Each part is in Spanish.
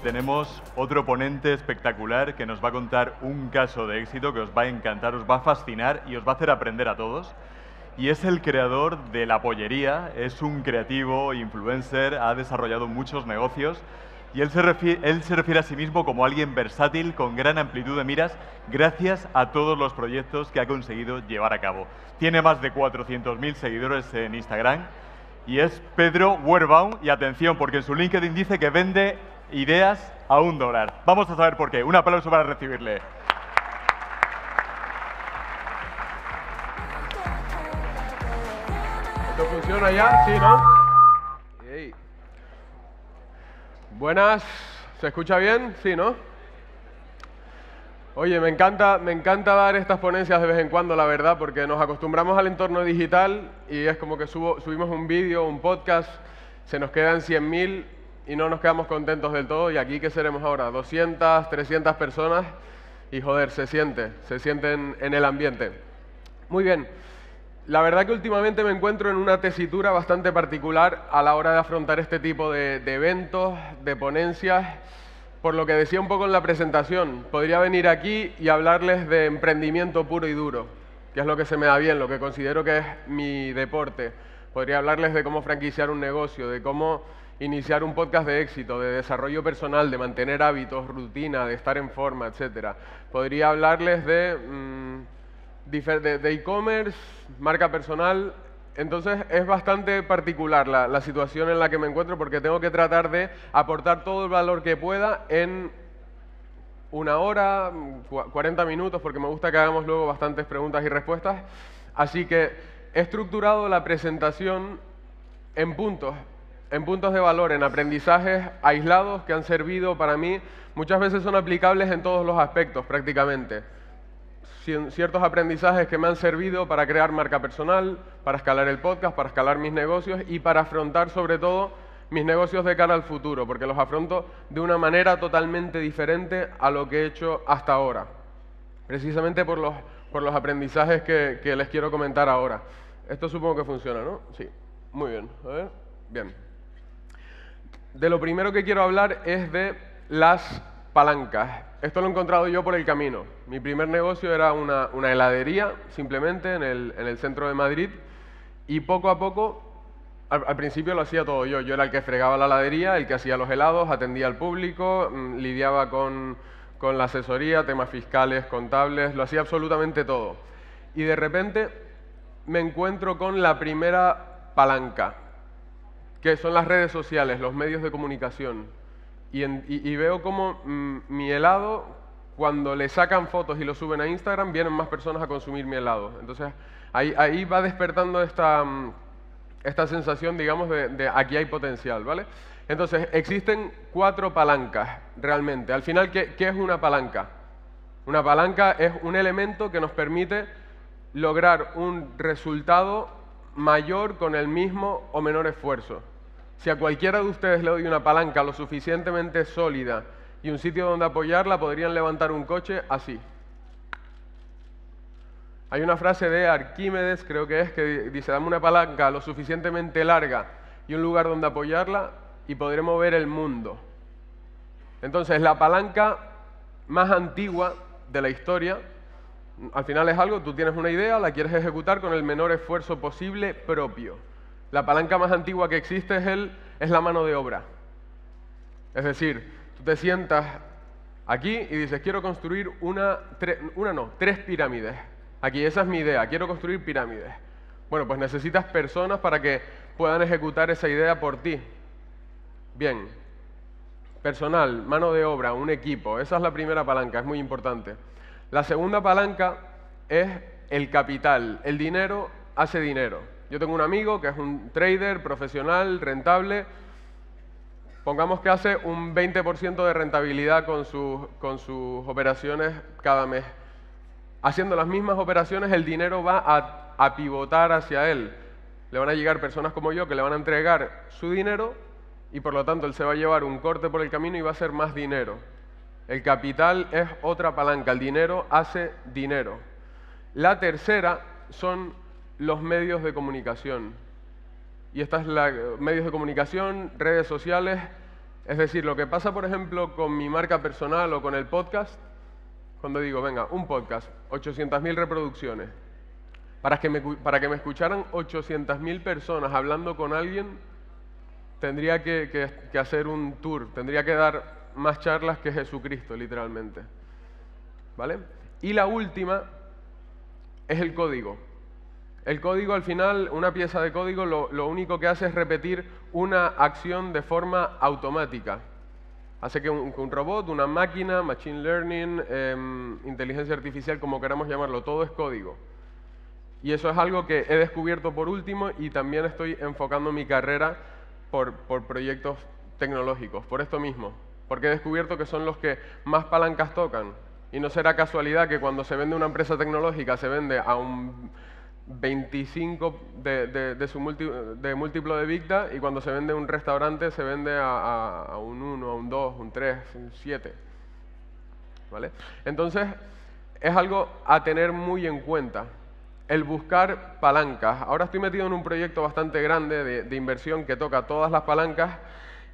tenemos otro ponente espectacular que nos va a contar un caso de éxito que os va a encantar, os va a fascinar y os va a hacer aprender a todos. Y es el creador de La Pollería, es un creativo, influencer, ha desarrollado muchos negocios y él se, refiere, a sí mismo como alguien versátil con gran amplitud de miras gracias a todos los proyectos que ha conseguido llevar a cabo. Tiene más de 400.000 seguidores en Instagram y es Pedro Werbaum y atención porque en su LinkedIn dice que vende ideas a un dólar. Vamos a saber por qué. Un aplauso para recibirle. ¿Esto funciona ya? Sí, ¿no? Buenas. ¿Se escucha bien? Sí, ¿no? Oye, me encanta, me encanta dar estas ponencias de vez en cuando, la verdad, porque nos acostumbramos al entorno digital y es como que subimos un vídeo, un podcast, se nos quedan 100.000 y no nos quedamos contentos del todo. ¿Y aquí qué seremos ahora? 200, 300 personas y joder, se siente, se sienten en el ambiente. Muy bien. La verdad que últimamente me encuentro en una tesitura bastante particular a la hora de afrontar este tipo de, de, eventos, de ponencias, por lo que decía un poco en la presentación. Podría venir aquí y hablarles de emprendimiento puro y duro, que es lo que se me da bien, lo que considero que es mi deporte. Podría hablarles de cómo franquiciar un negocio, de cómo iniciar un podcast de éxito, de desarrollo personal, de mantener hábitos, rutina, de estar en forma, etc. Podría hablarles mm, de e-commerce, marca personal. Entonces es bastante particular la, la situación en la que me encuentro porque tengo que tratar de aportar todo el valor que pueda en una hora, 40 minutos, porque me gusta que hagamos luego bastantes preguntas y respuestas. Así que he estructurado la presentación en puntos en puntos de valor, en aprendizajes aislados que han servido para mí, muchas veces son aplicables en todos los aspectos prácticamente. Ciertos aprendizajes que me han servido para crear marca personal, para escalar el podcast, para escalar mis negocios y para afrontar sobre todo mis negocios de cara al futuro, porque los afronto de una manera totalmente diferente a lo que he hecho hasta ahora, precisamente por los, por los aprendizajes que, que les quiero comentar ahora. Esto supongo que funciona, ¿no? Sí. Muy bien. A ver. Bien de lo primero que quiero hablar es de las palancas. Esto lo he encontrado yo por el camino. Mi primer negocio era una, heladería, simplemente, en el, centro de Madrid. Y poco a poco, al, principio lo hacía todo yo. Yo era el que fregaba la heladería, el que hacía los helados, atendía al público, mm, lidiaba con la asesoría, temas fiscales, contables, lo hacía absolutamente todo. Y de repente me encuentro con la primera palanca, que son las redes sociales, los medios de comunicación. Y, veo como mm, mi helado, cuando le sacan fotos y lo suben a Instagram, vienen más personas a consumir mi helado. Entonces ahí, va despertando esta, mm, esta sensación, digamos, de, aquí hay potencial, ¿vale? Entonces existen cuatro palancas realmente. Al final, qué es una palanca? Una palanca es un elemento que nos permite lograr un resultado mayor con el mismo o menor esfuerzo. Si a cualquiera de ustedes le doy una palanca lo suficientemente sólida y un sitio donde apoyarla, podrían levantar un coche así. Hay una frase de Arquímedes, creo que es, que dice, dame una palanca lo suficientemente larga y un lugar donde apoyarla y podremos ver el mundo. Entonces, la palanca más antigua de la historia, al final es algo, tú tienes una idea, la quieres ejecutar con el menor esfuerzo posible propio. La palanca más antigua que existe es, el, es la mano de obra. Es decir, tú te sientas aquí y dices, quiero construir una, una no, tres pirámides. Aquí, esa es mi idea, quiero construir pirámides. Bueno, pues necesitas personas para que puedan ejecutar esa idea por ti. Bien, personal, mano de obra, un equipo, esa es la primera palanca, es muy importante. La segunda palanca es el capital, el dinero hace dinero. Yo tengo un amigo que es un trader profesional, rentable. Pongamos que hace un 20% de rentabilidad con sus, con sus operaciones cada mes. Haciendo las mismas operaciones, el dinero va a, a pivotar hacia él. Le van a llegar personas como yo que le van a entregar su dinero y por lo tanto él se va a llevar un corte por el camino y va a hacer más dinero. El capital es otra palanca, el dinero hace dinero. La tercera son los medios de comunicación. Y estas medios de comunicación, redes sociales, es decir, lo que pasa, por ejemplo, con mi marca personal o con el podcast, cuando digo, venga, un podcast, 800.000 reproducciones, para que, me, para que me escucharan 800.000 personas hablando con alguien, tendría que, que hacer un tour, tendría que dar más charlas que Jesucristo, literalmente. ¿Vale? Y la última es el código. El código al final, una pieza de código, lo, único que hace es repetir una acción de forma automática. Hace que un, robot, una máquina, machine learning, em, inteligencia artificial, como queramos llamarlo, todo es código. Y eso es algo que he descubierto por último y también estoy enfocando mi carrera por proyectos tecnológicos, por esto mismo. Porque he descubierto que son los que más palancas tocan. Y no será casualidad que cuando se vende una empresa tecnológica se vende a un 25 de, de, su de múltiplo de Victa y cuando se vende un restaurante se vende a, un 1, a un 2, un 3, un 7. ¿Vale? Entonces, es algo a tener muy en cuenta. El buscar palancas. Ahora estoy metido en un proyecto bastante grande de, inversión que toca todas las palancas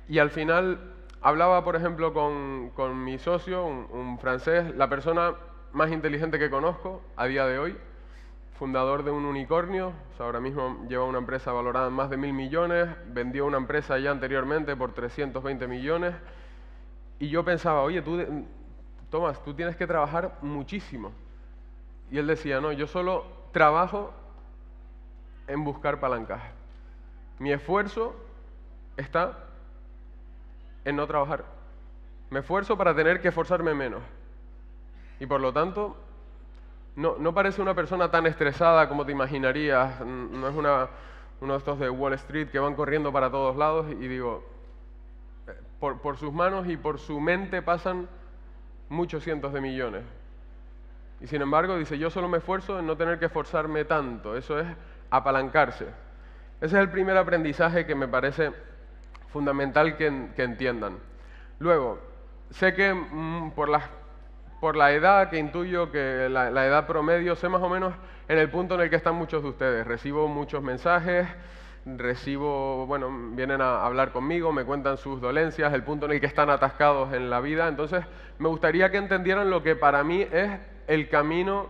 y al final hablaba, por ejemplo, con, mi socio, un francés, la persona más inteligente que conozco a día de hoy, fundador de un unicornio, ahora mismo lleva una empresa valorada en más de mil millones, vendió una empresa ya anteriormente por 320 millones, y yo pensaba, oye, tú, Tomás, tú tienes que trabajar muchísimo. Y él decía, no, yo solo trabajo en buscar palancas. Mi esfuerzo está en no trabajar. Me esfuerzo para tener que esforzarme menos. Y por lo tanto, no, parece una persona tan estresada como te imaginarías, mm, no es uno de estos de Wall Street que van corriendo para todos lados y digo, eh, por, sus manos y por su mente pasan muchos cientos de millones. Y sin embargo dice, yo solo me esfuerzo en no tener que esforzarme tanto, eso es apalancarse. Ese es el primer aprendizaje que me parece fundamental que, entiendan. Luego, sé que mm, por las por la edad, que intuyo que la, edad promedio, sé más o menos en el punto en el que están muchos de ustedes. Recibo muchos mensajes, recibo, bueno, vienen a hablar conmigo, me cuentan sus dolencias, el punto en el que están atascados en la vida. Entonces, me gustaría que entendieran lo que para mí es el camino,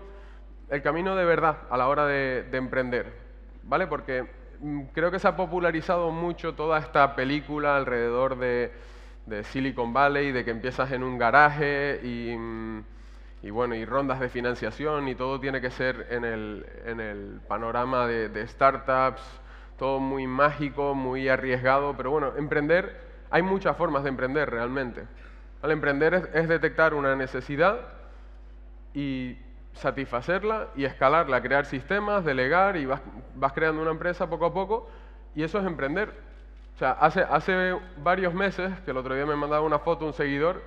el camino de verdad a la hora de emprender, ¿vale? Porque mm, creo que se ha popularizado mucho toda esta película alrededor de de Silicon Valley, de que empiezas en un garaje y, bueno, y rondas de financiación y todo tiene que ser en el, panorama de, startups, todo muy mágico, muy arriesgado, pero bueno, emprender, hay muchas formas de emprender realmente. Al emprender es, detectar una necesidad y satisfacerla y escalarla, crear sistemas, delegar y vas, vas creando una empresa poco a poco y eso es emprender. O sea, hace, hace varios meses, que el otro día me mandaba una foto un seguidor,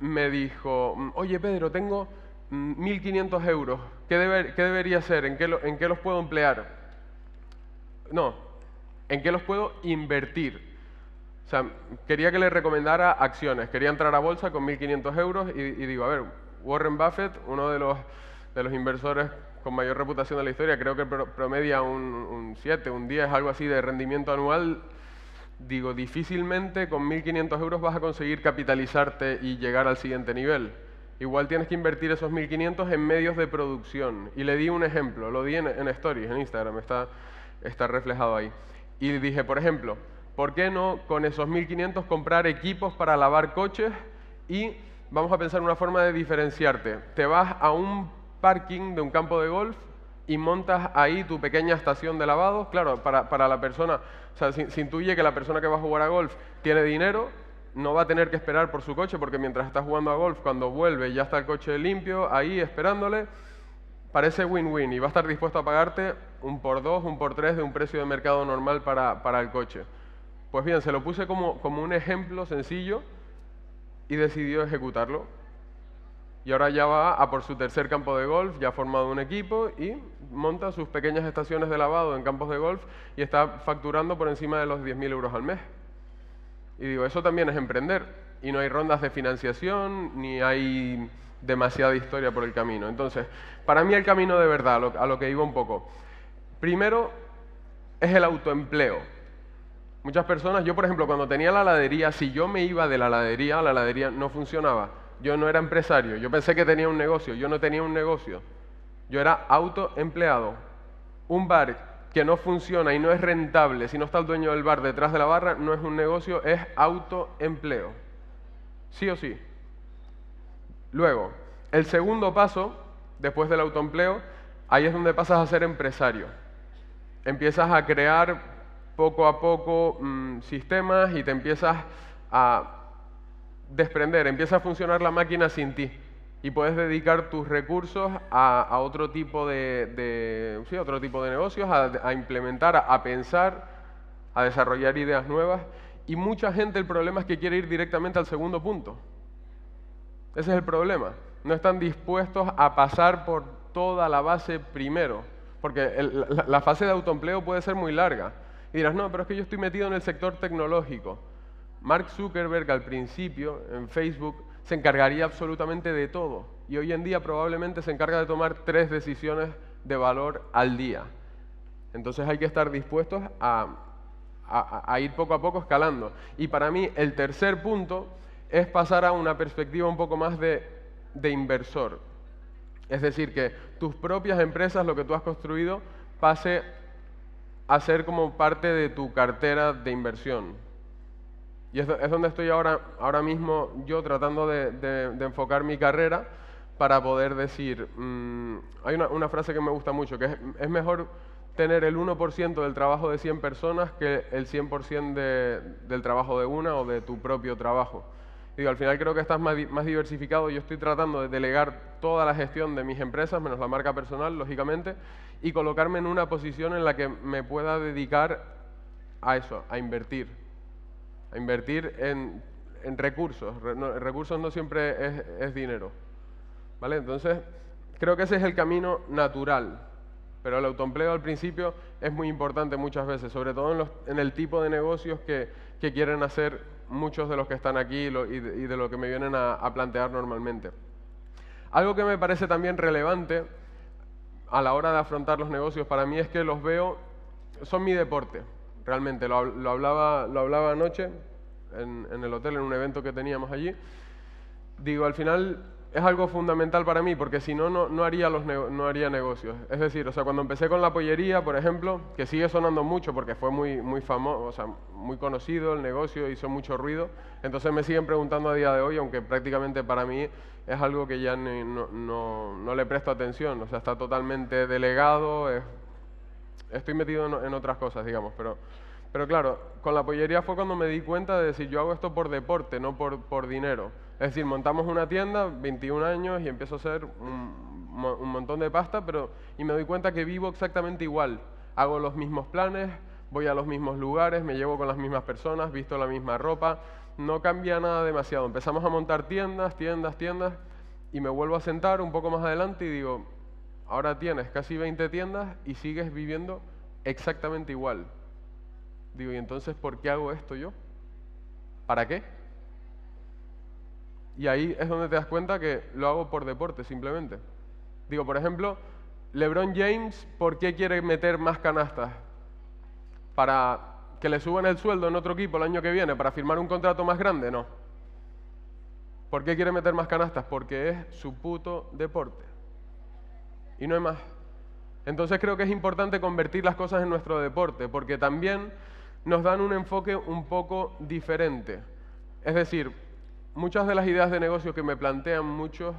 me dijo, oye Pedro, tengo 1.500 mm, euros, ¿qué, debería hacer? ¿En qué, ¿En qué los puedo emplear? No, ¿en qué los puedo invertir? O sea, quería que le recomendara acciones. Quería entrar a bolsa con 1.500 euros y, digo, a ver, Warren Buffett, uno de los, inversores con mayor reputación de la historia, creo que promedia un, un 7, un 10, algo así de rendimiento anual digo, difícilmente con 1.500 euros vas a conseguir capitalizarte y llegar al siguiente nivel. Igual tienes que invertir esos 1.500 en medios de producción. Y le di un ejemplo, lo di en, Stories, en Instagram, está, está reflejado ahí. Y dije, por ejemplo, ¿por qué no con esos 1.500 comprar equipos para lavar coches y vamos a pensar una forma de diferenciarte? Te vas a un parking de un campo de golf y montas ahí tu pequeña estación de lavado, claro, para, la persona, o sea, se, intuye que la persona que va a jugar a golf tiene dinero, no va a tener que esperar por su coche, porque mientras está jugando a golf, cuando vuelve ya está el coche limpio, ahí esperándole, parece win-win y va a estar dispuesto a pagarte un por dos, un por tres de un precio de mercado normal para, para el coche. Pues bien, se lo puse como, como un ejemplo sencillo y decidió ejecutarlo y ahora ya va a por su tercer campo de golf, ya ha formado un equipo y monta sus pequeñas estaciones de lavado en campos de golf y está facturando por encima de los 10.000 euros al mes. Y digo, eso también es emprender. Y no hay rondas de financiación, ni hay demasiada historia por el camino. Entonces, para mí el camino de verdad, a lo, que iba un poco, primero es el autoempleo. Muchas personas, yo por ejemplo, cuando tenía la ladería, si yo me iba de la ladería la ladería no funcionaba yo no era empresario, yo pensé que tenía un negocio, yo no tenía un negocio, yo era autoempleado. Un bar que no funciona y no es rentable, si no está el dueño del bar detrás de la barra, no es un negocio, es autoempleo. Sí o sí. Luego, el segundo paso, después del autoempleo, ahí es donde pasas a ser empresario. Empiezas a crear poco a poco mm, sistemas y te empiezas a desprender, empieza a funcionar la máquina sin ti y puedes dedicar tus recursos a, otro tipo de, otro tipo de negocios, a, implementar, a pensar, a desarrollar ideas nuevas. Y mucha gente el problema es que quiere ir directamente al segundo punto. Ese es el problema. No están dispuestos a pasar por toda la base primero, porque la, la fase de autoempleo puede ser muy larga. Y dirás, no, pero es que yo estoy metido en el sector tecnológico. Mark Zuckerberg al principio en Facebook se encargaría absolutamente de todo y hoy en día probablemente se encarga de tomar tres decisiones de valor al día. Entonces hay que estar dispuestos a, ir poco a poco escalando. Y para mí el tercer punto es pasar a una perspectiva un poco más de inversor. Es decir, que tus propias empresas, lo que tú has construido, pase a ser como parte de tu cartera de inversión. Y es, donde estoy ahora, ahora mismo yo tratando de, enfocar mi carrera para poder decir, mm, hay una, frase que me gusta mucho, que es, mejor tener el 1% del trabajo de 100 personas que el 100% de, del trabajo de una o de tu propio trabajo. al final creo que estás más, diversificado. Yo estoy tratando de delegar toda la gestión de mis empresas, menos la marca personal, lógicamente, y colocarme en una posición en la que me pueda dedicar a eso, a invertir, a invertir en, recursos. recursos no siempre es, dinero. ¿Vale? Entonces, creo que ese es el camino natural. Pero el autoempleo al principio es muy importante muchas veces, sobre todo en, el tipo de negocios que, quieren hacer muchos de los que están aquí y, de, lo que me vienen a, plantear normalmente. Algo que me parece también relevante a la hora de afrontar los negocios para mí es que los veo, son mi deporte. Realmente lo, hablaba, lo hablaba anoche en, el hotel, en un evento que teníamos allí. Digo, al final es algo fundamental para mí, porque si no, no, haría los no haría negocios. Es decir, o sea, cuando empecé con la pollería, por ejemplo, que sigue sonando mucho porque fue muy, muy famoso, muy conocido el negocio, hizo mucho ruido, entonces me siguen preguntando a día de hoy, aunque prácticamente para mí es algo que ya no, no, le presto atención, o sea, está totalmente delegado, es estoy metido en, otras cosas, digamos, pero, pero claro, con la pollería fue cuando me di cuenta de decir, yo hago esto por deporte, no por, por dinero. Es decir, montamos una tienda, 21 años, y empiezo a hacer un, montón de pasta, pero y me doy cuenta que vivo exactamente igual. Hago los mismos planes, voy a los mismos lugares, me llevo con las mismas personas, visto la misma ropa, no cambia nada demasiado. Empezamos a montar tiendas, tiendas, tiendas, y me vuelvo a sentar un poco más adelante y digo, Ahora tienes casi 20 tiendas y sigues viviendo exactamente igual. Digo, ¿y entonces por qué hago esto yo? ¿Para qué? Y ahí es donde te das cuenta que lo hago por deporte, simplemente. Digo, por ejemplo, LeBron James, ¿por qué quiere meter más canastas? ¿Para que le suban el sueldo en otro equipo el año que viene? ¿Para firmar un contrato más grande? No. ¿Por qué quiere meter más canastas? Porque es su puto deporte y no hay más. Entonces creo que es importante convertir las cosas en nuestro deporte, porque también nos dan un enfoque un poco diferente. Es decir, muchas de las ideas de negocio que me plantean muchos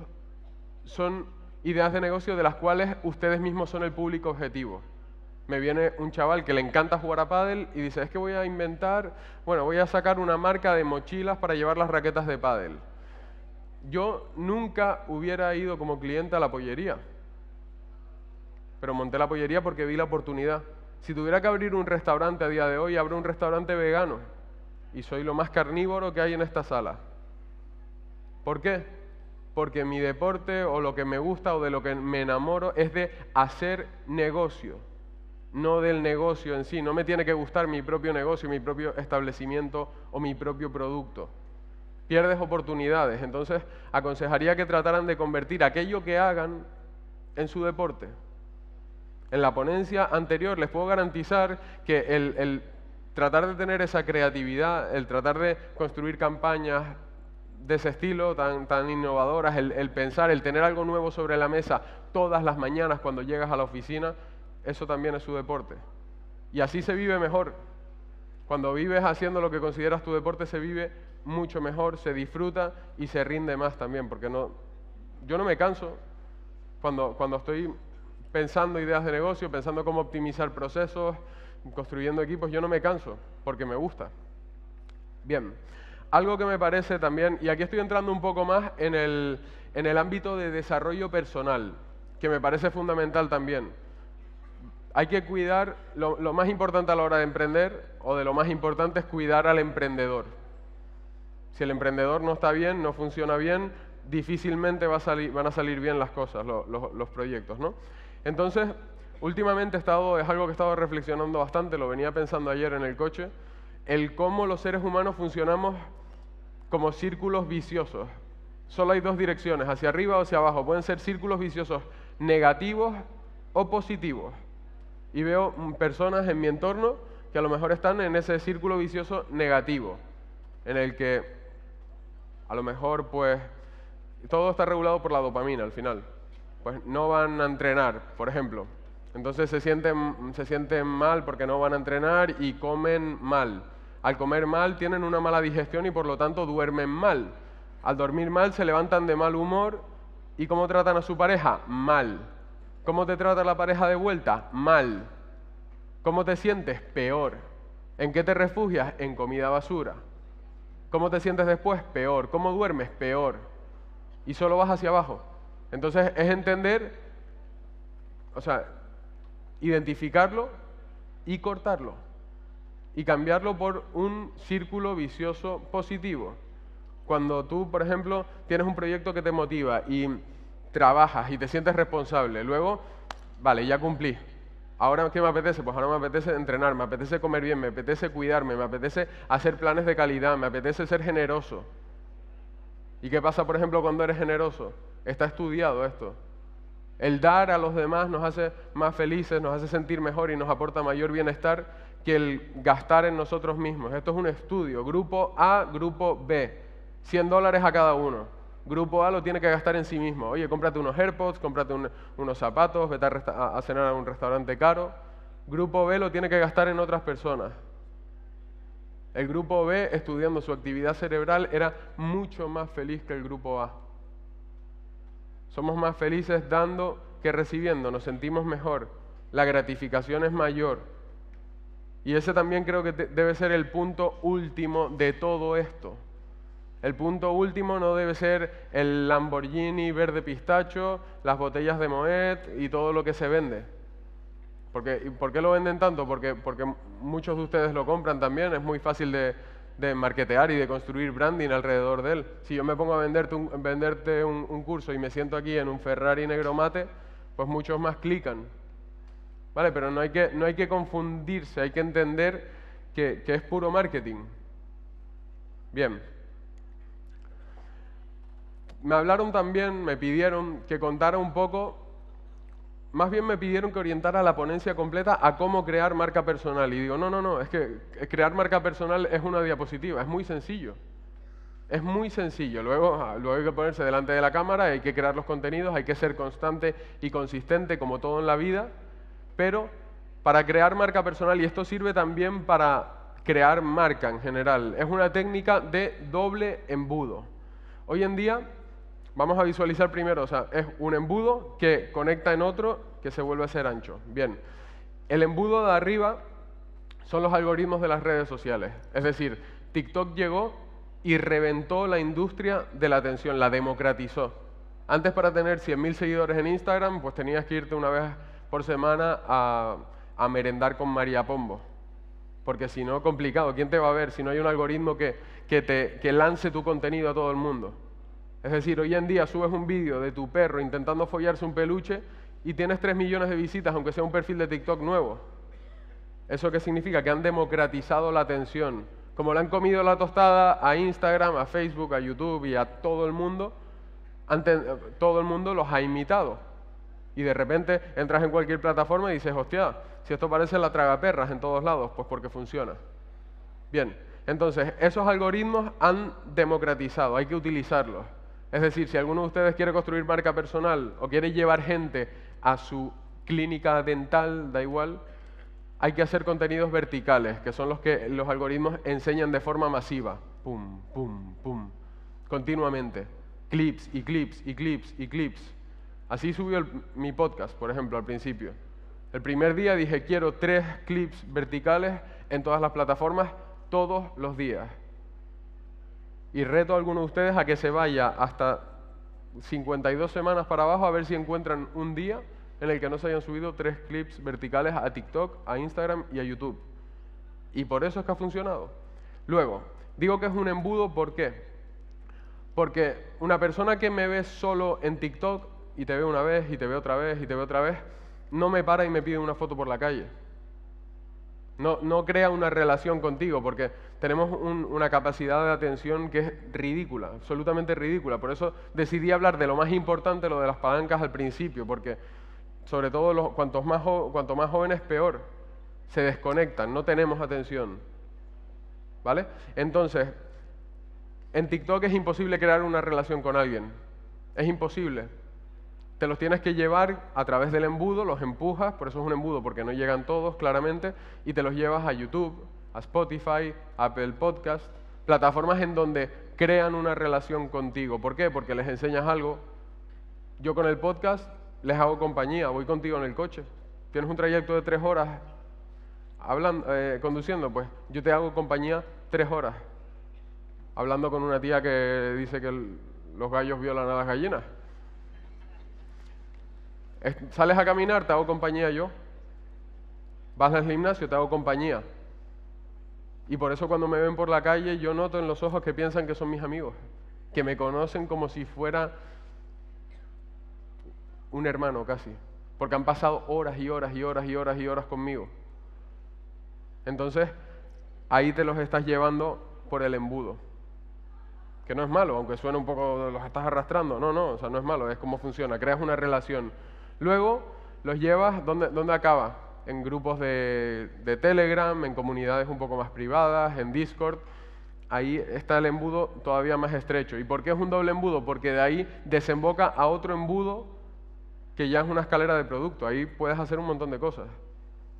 son ideas de negocio de las cuales ustedes mismos son el público objetivo. Me viene un chaval que le encanta jugar a pádel y dice, es que voy a inventar, bueno, voy a sacar una marca de mochilas para llevar las raquetas de pádel. Yo nunca hubiera ido como cliente a la pollería, pero monté la pollería porque vi la oportunidad. Si tuviera que abrir un restaurante a día de hoy, abro un restaurante vegano y soy lo más carnívoro que hay en esta sala. ¿Por qué? Porque mi deporte o lo que me gusta o de lo que me enamoro es de hacer negocio, no del negocio en sí. No me tiene que gustar mi propio negocio, mi propio establecimiento o mi propio producto. Pierdes oportunidades. Entonces, aconsejaría que trataran de convertir aquello que hagan en su deporte. En la ponencia anterior les puedo garantizar que el, tratar de tener esa creatividad, el tratar de construir campañas de ese estilo, tan, innovadoras, el, el, pensar, el tener algo nuevo sobre la mesa todas las mañanas cuando llegas a la oficina, eso también es su deporte. Y así se vive mejor. Cuando vives haciendo lo que consideras tu deporte, se vive mucho mejor, se disfruta y se rinde más también, porque no, yo no me canso cuando, cuando estoy pensando ideas de negocio, pensando cómo optimizar procesos, construyendo equipos, yo no me canso, porque me gusta. Bien, algo que me parece también, y aquí estoy entrando un poco más en el, ámbito de desarrollo personal, que me parece fundamental también. Hay que cuidar, lo, más importante a la hora de emprender, o de lo más importante es cuidar al emprendedor. Si el emprendedor no está bien, no funciona bien, difícilmente van a salir bien las cosas, los proyectos, ¿no? Entonces, últimamente he estado, es algo que he estado reflexionando bastante, lo venía pensando ayer en el coche, el cómo los seres humanos funcionamos como círculos viciosos. Solo hay dos direcciones, hacia arriba o hacia abajo. Pueden ser círculos viciosos negativos o positivos. Y veo personas en mi entorno que a lo mejor están en ese círculo vicioso negativo, en el que a lo mejor pues todo está regulado por la dopamina al final pues no van a entrenar, por ejemplo. Entonces se sienten, se sienten mal porque no van a entrenar y comen mal. Al comer mal tienen una mala digestión y por lo tanto duermen mal. Al dormir mal se levantan de mal humor y ¿cómo tratan a su pareja? Mal. ¿Cómo te trata la pareja de vuelta? Mal. ¿Cómo te sientes? Peor. ¿En qué te refugias? En comida basura. ¿Cómo te sientes después? Peor. ¿Cómo duermes? Peor. Y solo vas hacia abajo. Entonces es entender, o sea, identificarlo y cortarlo. Y cambiarlo por un círculo vicioso positivo. Cuando tú, por ejemplo, tienes un proyecto que te motiva y trabajas y te sientes responsable, luego, vale, ya cumplí. Ahora, ¿qué me apetece? Pues ahora me apetece entrenar, me apetece comer bien, me apetece cuidarme, me apetece hacer planes de calidad, me apetece ser generoso. ¿Y qué pasa, por ejemplo, cuando eres generoso? Está estudiado esto. El dar a los demás nos hace más felices, nos hace sentir mejor y nos aporta mayor bienestar que el gastar en nosotros mismos. Esto es un estudio, grupo A, grupo B, 100 dólares a cada uno. Grupo A lo tiene que gastar en sí mismo. Oye, cómprate unos AirPods, cómprate unos zapatos, vete a cenar a un restaurante caro. Grupo B lo tiene que gastar en otras personas. El grupo B, estudiando su actividad cerebral, era mucho más feliz que el grupo A. Somos más felices dando que recibiendo, nos sentimos mejor, la gratificación es mayor. Y ese también creo que debe ser el punto último de todo esto. El punto último no debe ser el Lamborghini verde pistacho, las botellas de Moet y todo lo que se vende. Porque, ¿Por qué lo venden tanto? Porque, porque muchos de ustedes lo compran también, es muy fácil de, de marketear y de construir branding alrededor de él. Si yo me pongo a venderte un, venderte un, curso y me siento aquí en un Ferrari negro mate, pues muchos más clican. ¿Vale? Pero no hay que, no hay que confundirse, hay que entender que, que es puro marketing. Bien. Me hablaron también, me pidieron que contara un poco más bien me pidieron que orientara la ponencia completa a cómo crear marca personal. Y digo, no, no, no, es que eh, crear marca personal es una diapositiva, es muy sencillo. Es muy sencillo. Luego, ah, luego hay que ponerse delante de la cámara, hay que crear los contenidos, hay que ser constante y consistente como todo en la vida. Pero para crear marca personal, y esto sirve también para crear marca en general, es una técnica de doble embudo. Hoy en día vamos a visualizar primero, o sea, es un embudo que conecta en otro que se vuelve a ser ancho. Bien, el embudo de arriba son los algoritmos de las redes sociales. Es decir, TikTok llegó y reventó la industria de la atención, la democratizó. Antes para tener 100.000 seguidores en Instagram, pues tenías que irte una vez por semana a, merendar con María Pombo. Porque si no, complicado. ¿Quién te va a ver si no hay un algoritmo que lance tu contenido a todo el mundo? Es decir, hoy en día subes un vídeo de tu perro intentando follarse un peluche y tienes 3 millones de visitas, aunque sea un perfil de TikTok nuevo. ¿Eso qué significa? Que han democratizado la atención. Como le han comido la tostada a Instagram, a Facebook, a YouTube y a todo el mundo, todo el mundo los ha imitado. Y de repente entras en cualquier plataforma y dices, hostia, si esto parece la traga perras en todos lados, pues porque funciona. Bien, entonces esos algoritmos han democratizado, hay que utilizarlos. Es decir, si alguno de ustedes quiere construir marca personal o quiere llevar gente a su clínica dental, da igual, hay que hacer contenidos verticales, que son los que los algoritmos enseñan de forma masiva. Pum, pum, pum. Continuamente. Clips y clips y clips y clips. Así subió mi podcast, por ejemplo, al principio. El primer día dije, quiero tres clips verticales en todas las plataformas todos los días. Y reto a algunos de ustedes a que se vaya hasta 52 semanas para abajo a ver si encuentran un día en el que no se hayan subido tres clips verticales a TikTok, a Instagram y a YouTube. Y por eso es que ha funcionado. Luego, digo que es un embudo, ¿por qué? Porque una persona que me ve solo en TikTok y te ve una vez y te ve otra vez y te ve otra vez, no me para y me pide una foto por la calle. No, no crea una relación contigo, porque tenemos una capacidad de atención que es ridícula, absolutamente ridícula. Por eso decidí hablar de lo más importante, lo de las palancas al principio, porque sobre todo los, cuantos más, cuanto más jóvenes, peor. Se desconectan, no tenemos atención. ¿Vale? Entonces, en TikTok es imposible crear una relación con alguien. Es imposible. Te los tienes que llevar a través del embudo, los empujas, por eso es un embudo, porque no llegan todos claramente, y te los llevas a YouTube, Spotify, Apple Podcast, plataformas en donde crean una relación contigo. ¿Por qué? Porque les enseñas algo. Yo con el podcast les hago compañía, voy contigo en el coche. Tienes un trayecto de tres horas eh, conduciendo, pues yo te hago compañía tres horas hablando con una tía que dice que los gallos violan a las gallinas. sales a caminar, te hago compañía yo. Vas al gimnasio, te hago compañía. Y por eso cuando me ven por la calle yo noto en los ojos que piensan que son mis amigos, que me conocen como si fuera un hermano casi, porque han pasado horas y horas y horas y horas y horas conmigo. Entonces, ahí te los estás llevando por el embudo, que no es malo, aunque suene un poco, los estás arrastrando, no, no, o sea, no es malo, es como funciona, creas una relación. Luego, los llevas, ¿dónde, dónde acaba? en grupos de, Telegram, en comunidades un poco más privadas, en Discord. Ahí está el embudo todavía más estrecho. ¿Y por qué es un doble embudo? Porque de ahí desemboca a otro embudo que ya es una escalera de producto. Ahí puedes hacer un montón de cosas.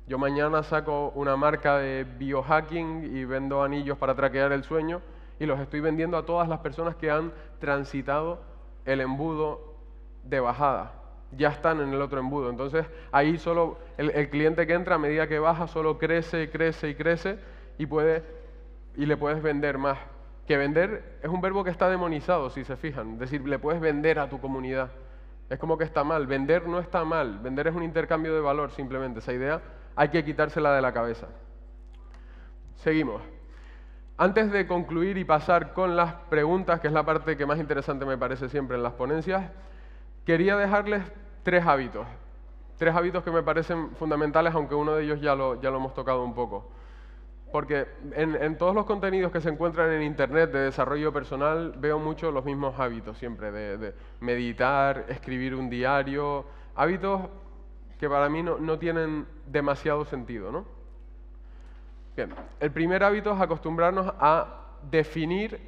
Yo mañana saco una marca de biohacking y vendo anillos para traquear el sueño y los estoy vendiendo a todas las personas que han transitado el embudo de bajada ya están en el otro embudo. Entonces ahí solo el, cliente que entra a medida que baja solo crece crece y crece y, puede, y le puedes vender más. Que vender es un verbo que está demonizado, si se fijan. Es decir, le puedes vender a tu comunidad. Es como que está mal. Vender no está mal. Vender es un intercambio de valor simplemente. Esa idea hay que quitársela de la cabeza. Seguimos. Antes de concluir y pasar con las preguntas, que es la parte que más interesante me parece siempre en las ponencias, quería dejarles tres hábitos. Tres hábitos que me parecen fundamentales, aunque uno de ellos ya lo, ya lo hemos tocado un poco. Porque en, todos los contenidos que se encuentran en Internet de desarrollo personal veo mucho los mismos hábitos siempre, de, meditar, escribir un diario, hábitos que para mí no, no tienen demasiado sentido. ¿no? Bien, el primer hábito es acostumbrarnos a definir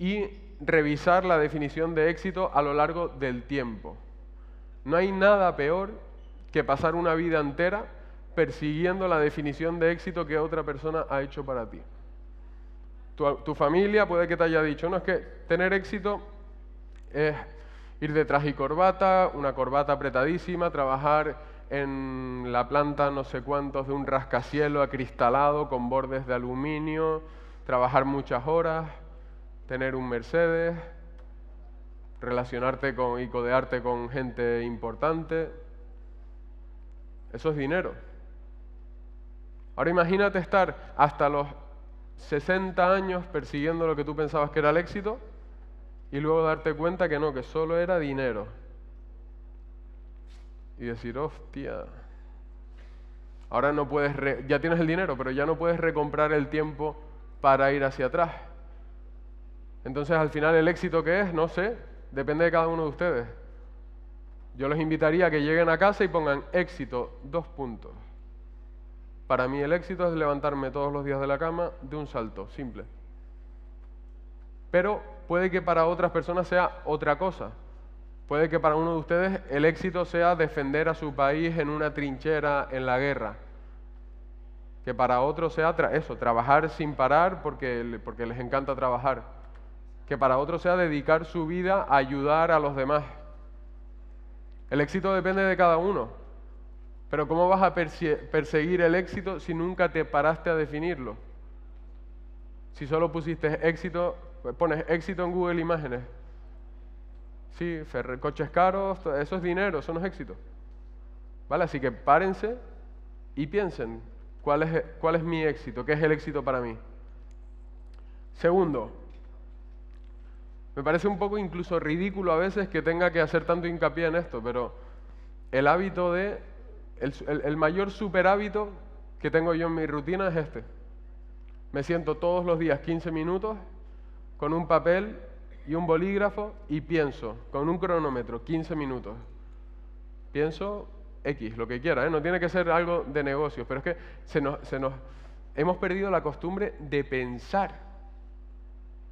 y revisar la definición de éxito a lo largo del tiempo. No hay nada peor que pasar una vida entera persiguiendo la definición de éxito que otra persona ha hecho para ti. Tu, familia puede que te haya dicho, no, es que tener éxito es ir de traje y corbata, una corbata apretadísima, trabajar en la planta no sé cuántos de un rascacielo acristalado con bordes de aluminio, trabajar muchas horas, tener un Mercedes, relacionarte con y codearte con gente importante. Eso es dinero. Ahora imagínate estar hasta los 60 años persiguiendo lo que tú pensabas que era el éxito y luego darte cuenta que no, que solo era dinero. Y decir, hostia, ahora no puedes, ya tienes el dinero, pero ya no puedes recomprar el tiempo para ir hacia atrás. Entonces al final el éxito que es, no sé, depende de cada uno de ustedes. Yo les invitaría a que lleguen a casa y pongan éxito, dos puntos. Para mí el éxito es levantarme todos los días de la cama de un salto, simple. Pero puede que para otras personas sea otra cosa. Puede que para uno de ustedes el éxito sea defender a su país en una trinchera en la guerra. Que para otro sea eso, trabajar sin parar porque, porque les encanta trabajar que para otro sea dedicar su vida a ayudar a los demás. El éxito depende de cada uno, pero ¿cómo vas a perseguir el éxito si nunca te paraste a definirlo? Si solo pusiste éxito, pones éxito en Google Imágenes. Sí, coches caros, eso es dinero, eso no es éxito. ¿Vale? Así que párense y piensen, ¿cuál es, cuál es mi éxito? ¿Qué es el éxito para mí? Segundo, me parece un poco incluso ridículo a veces que tenga que hacer tanto hincapié en esto, pero el hábito de, el, mayor super hábito que tengo yo en mi rutina es este. Me siento todos los días 15 minutos con un papel y un bolígrafo y pienso con un cronómetro 15 minutos. Pienso X, lo que quiera, ¿eh? no tiene que ser algo de negocios, pero es que se se nos, hemos perdido la costumbre de pensar.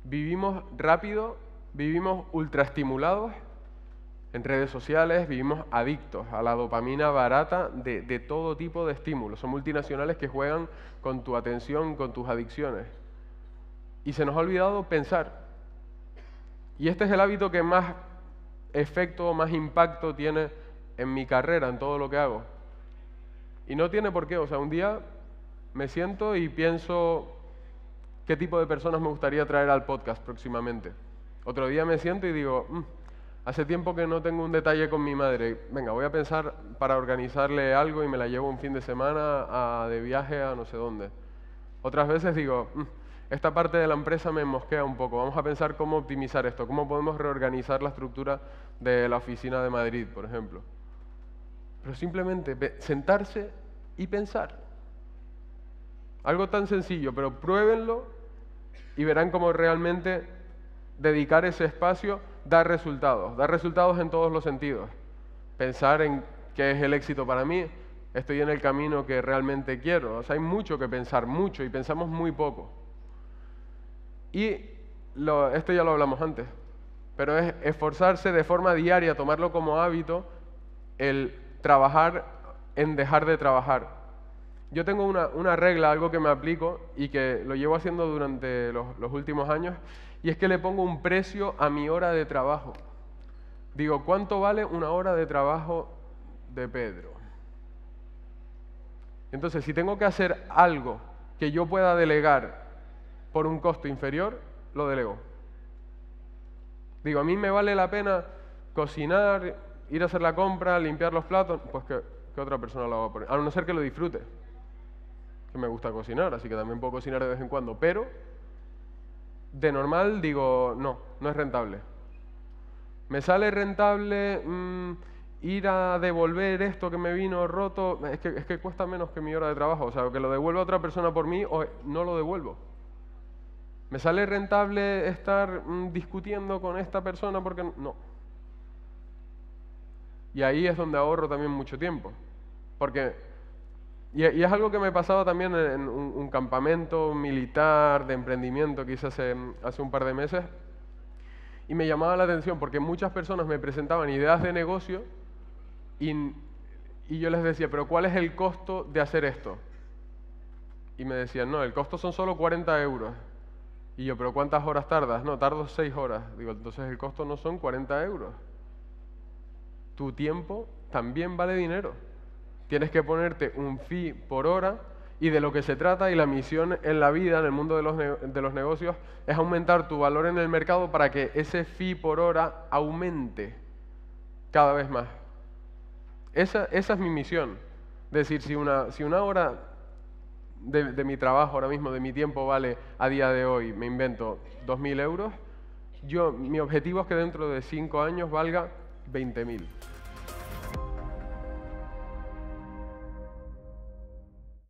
Vivimos rápido vivimos ultraestimulados en redes sociales, vivimos adictos a la dopamina barata de, de, todo tipo de estímulos. Son multinacionales que juegan con tu atención, con tus adicciones. Y se nos ha olvidado pensar. Y este es el hábito que más efecto, más impacto tiene en mi carrera, en todo lo que hago. Y no tiene por qué. O sea, un día me siento y pienso qué tipo de personas me gustaría traer al podcast próximamente otro día me siento y digo, mm, hace tiempo que no tengo un detalle con mi madre, venga, voy a pensar para organizarle algo y me la llevo un fin de semana de viaje a no sé dónde. Otras veces digo, mm, esta parte de la empresa me mosquea un poco, vamos a pensar cómo optimizar esto, cómo podemos reorganizar la estructura de la oficina de Madrid, por ejemplo. Pero simplemente sentarse y pensar. Algo tan sencillo, pero pruébenlo y verán cómo realmente dedicar ese espacio da resultados, da resultados en todos los sentidos. Pensar en qué es el éxito para mí, estoy en el camino que realmente quiero. O sea, hay mucho que pensar, mucho, y pensamos muy poco. Y esto ya lo hablamos antes, pero es esforzarse de forma diaria, tomarlo como hábito, el trabajar en dejar de trabajar. Yo tengo una, regla, algo que me aplico y que lo llevo haciendo durante los últimos años, y es que le pongo un precio a mi hora de trabajo. Digo, ¿cuánto vale una hora de trabajo de Pedro? Entonces, si tengo que hacer algo que yo pueda delegar por un costo inferior, lo delego. Digo, a mí me vale la pena cocinar, ir a hacer la compra, limpiar los platos, pues que, otra persona lo haga por mí. A no ser que lo disfrute, que me gusta cocinar, así que también puedo cocinar de vez en cuando, pero de normal digo, no, no es rentable. Me sale rentable mm, ir a devolver esto que me vino roto, es que, cuesta menos que mi hora de trabajo, o sea, que lo devuelva otra persona por mí o no lo devuelvo. ¿Me sale rentable estar mm, discutiendo con esta persona porque no? Y ahí es donde ahorro también mucho tiempo, porque y, es algo que me pasaba también en un, campamento militar de emprendimiento que hice hace, un par de meses. Y me llamaba la atención porque muchas personas me presentaban ideas de negocio y, yo les decía, pero ¿cuál es el costo de hacer esto? Y me decían, no, el costo son solo 40 euros. Y yo, pero ¿cuántas horas tardas? No, tardo 6 horas. Digo, entonces el costo no son 40 euros. Tu tiempo también vale dinero. Tienes que ponerte un fee por hora y de lo que se trata y la misión en la vida, en el mundo de los, de los negocios, es aumentar tu valor en el mercado para que ese fee por hora aumente cada vez más. Esa, es mi misión. Es decir, si una, si una hora de, mi trabajo ahora mismo, de mi tiempo, vale a día de hoy, me invento 2.000 euros, yo, mi objetivo es que dentro de 5 años valga 20.000.